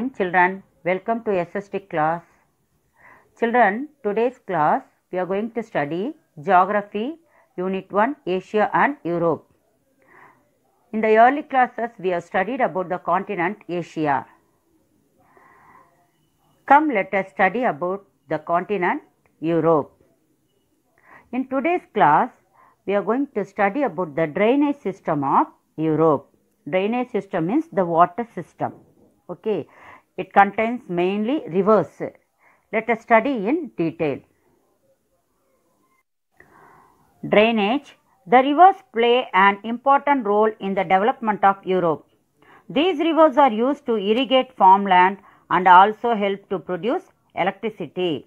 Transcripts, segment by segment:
morning children. Welcome to SST class. Children, today's class we are going to study Geography Unit 1 Asia and Europe. In the early classes we have studied about the continent Asia. Come let us study about the continent Europe. In today's class we are going to study about the drainage system of Europe. Drainage system means the water system okay it contains mainly rivers. Let us study in detail. Drainage The rivers play an important role in the development of Europe. These rivers are used to irrigate farmland and also help to produce electricity.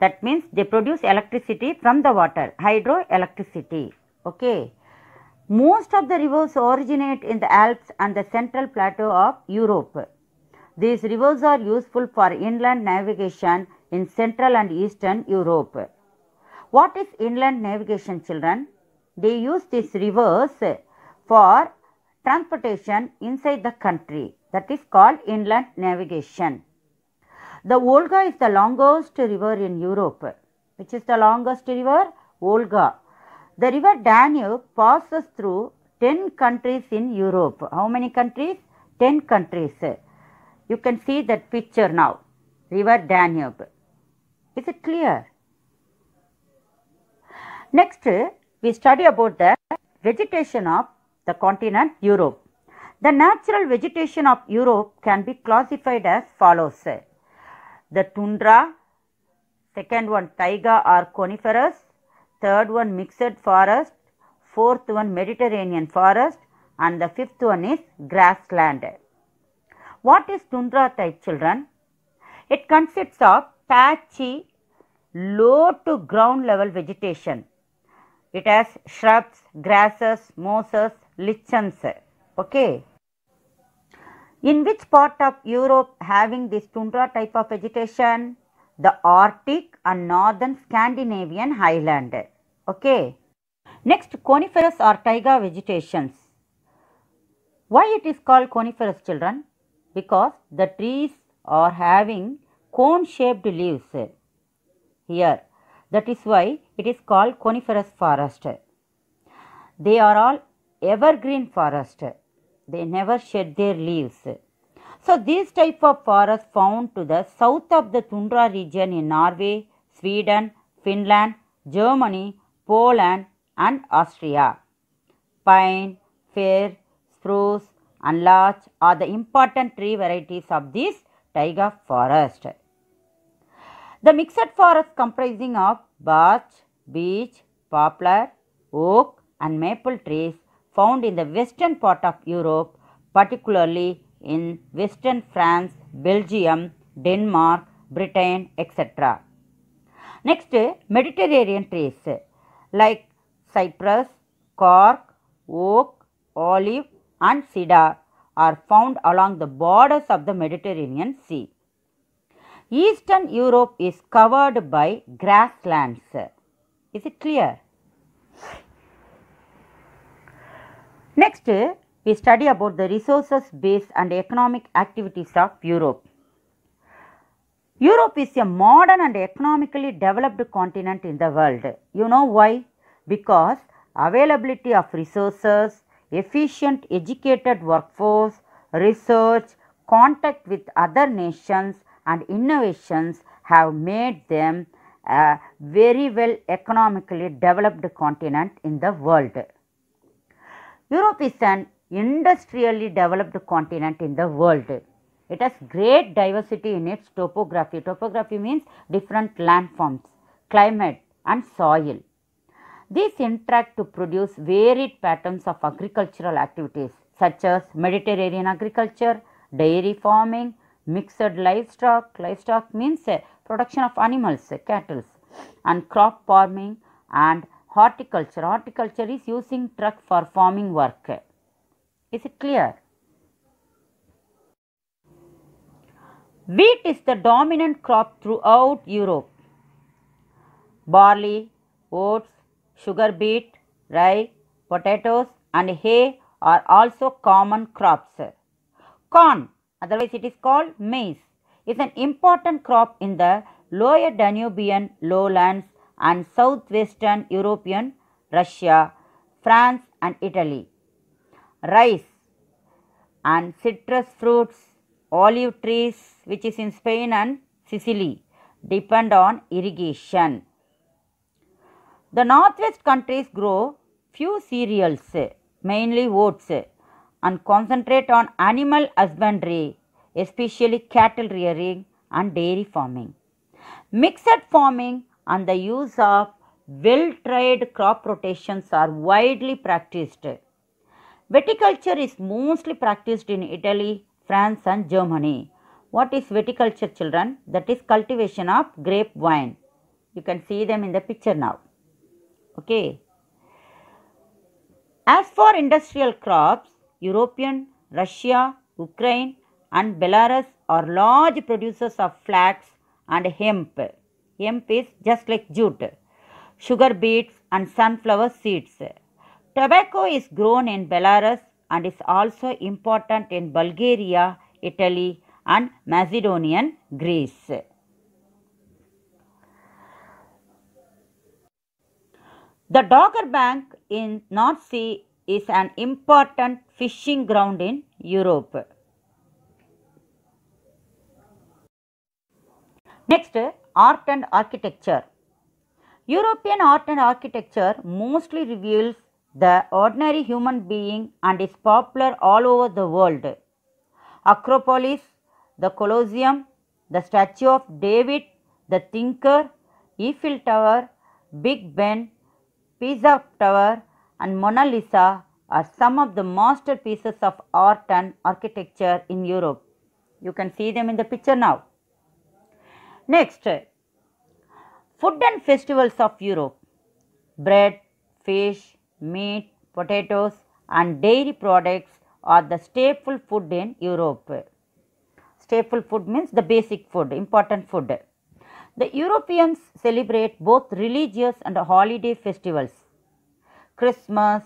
That means they produce electricity from the water, hydroelectricity. Okay. Most of the rivers originate in the Alps and the central plateau of Europe. These rivers are useful for inland navigation in Central and Eastern Europe. What is inland navigation children? They use these rivers for transportation inside the country that is called inland navigation. The Volga is the longest river in Europe. Which is the longest river? Volga. The river Danube passes through 10 countries in Europe. How many countries? 10 countries. You can see that picture now, river Danube. Is it clear? Next, we study about the vegetation of the continent Europe. The natural vegetation of Europe can be classified as follows. The tundra, second one taiga or coniferous, third one mixed forest, fourth one Mediterranean forest and the fifth one is grassland. What is tundra type children? It consists of patchy, low to ground level vegetation. It has shrubs, grasses, mosses, lichens. Okay. In which part of Europe having this tundra type of vegetation? The Arctic and northern Scandinavian highland. Okay. Next coniferous or taiga vegetations. Why it is called coniferous children? because the trees are having cone shaped leaves here. That is why it is called coniferous forest. They are all evergreen forest. They never shed their leaves. So, these type of forests found to the south of the tundra region in Norway, Sweden, Finland, Germany, Poland and Austria. Pine, fir, spruce, and larch are the important tree varieties of this taiga forest. The mixed forest comprising of birch, beech, poplar, oak and maple trees found in the western part of Europe, particularly in western France, Belgium, Denmark, Britain, etc. Next, Mediterranean trees like cypress, cork, oak, olive, and cedar are found along the borders of the Mediterranean Sea. Eastern Europe is covered by grasslands. Is it clear? Next, we study about the resources base and economic activities of Europe. Europe is a modern and economically developed continent in the world. You know why? Because availability of resources, efficient educated workforce, research, contact with other nations and innovations have made them a very well economically developed continent in the world. Europe is an industrially developed continent in the world. It has great diversity in its topography. Topography means different landforms, climate and soil. These interact to produce varied patterns of agricultural activities such as Mediterranean agriculture, dairy farming, mixed livestock, livestock means uh, production of animals, uh, cattle and crop farming and horticulture. Horticulture is using truck for farming work. Is it clear? Wheat is the dominant crop throughout Europe. Barley, oats, sugar beet, rye, potatoes and hay are also common crops. Corn, otherwise it is called maize, is an important crop in the lower Danubian lowlands and southwestern European Russia, France and Italy. Rice and citrus fruits, olive trees which is in Spain and Sicily depend on irrigation. The northwest countries grow few cereals, mainly oats, and concentrate on animal husbandry, especially cattle rearing and dairy farming. Mixed farming and the use of well-tried crop rotations are widely practiced. Viticulture is mostly practiced in Italy, France and Germany. What is viticulture children? That is cultivation of grape You can see them in the picture now. Okay. As for industrial crops, European, Russia, Ukraine and Belarus are large producers of flax and hemp. Hemp is just like jute, sugar beets and sunflower seeds. Tobacco is grown in Belarus and is also important in Bulgaria, Italy and Macedonian Greece. The Dogger Bank in North Sea is an important fishing ground in Europe. Next, art and architecture. European art and architecture mostly reveals the ordinary human being and is popular all over the world. Acropolis, the Colosseum, the Statue of David, the Thinker, Eiffel Tower, Big Ben, Pisa Tower and Mona Lisa are some of the masterpieces of art and architecture in Europe. You can see them in the picture now. Next, food and festivals of Europe. Bread, fish, meat, potatoes and dairy products are the staple food in Europe. Staple food means the basic food, important food. The Europeans celebrate both religious and holiday festivals Christmas,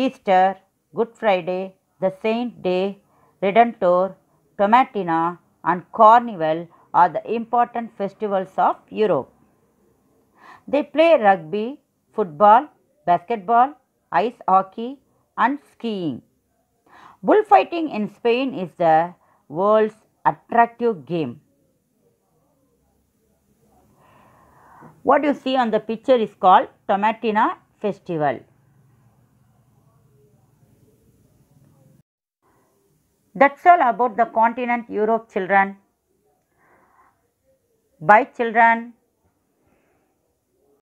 Easter, Good Friday, the Saint Day, Redentor, Tomatina, and Carnival are the important festivals of Europe. They play rugby, football, basketball, ice hockey, and skiing. Bullfighting in Spain is the world's attractive game. What you see on the picture is called Tomatina festival. That's all about the continent Europe children. Bye children.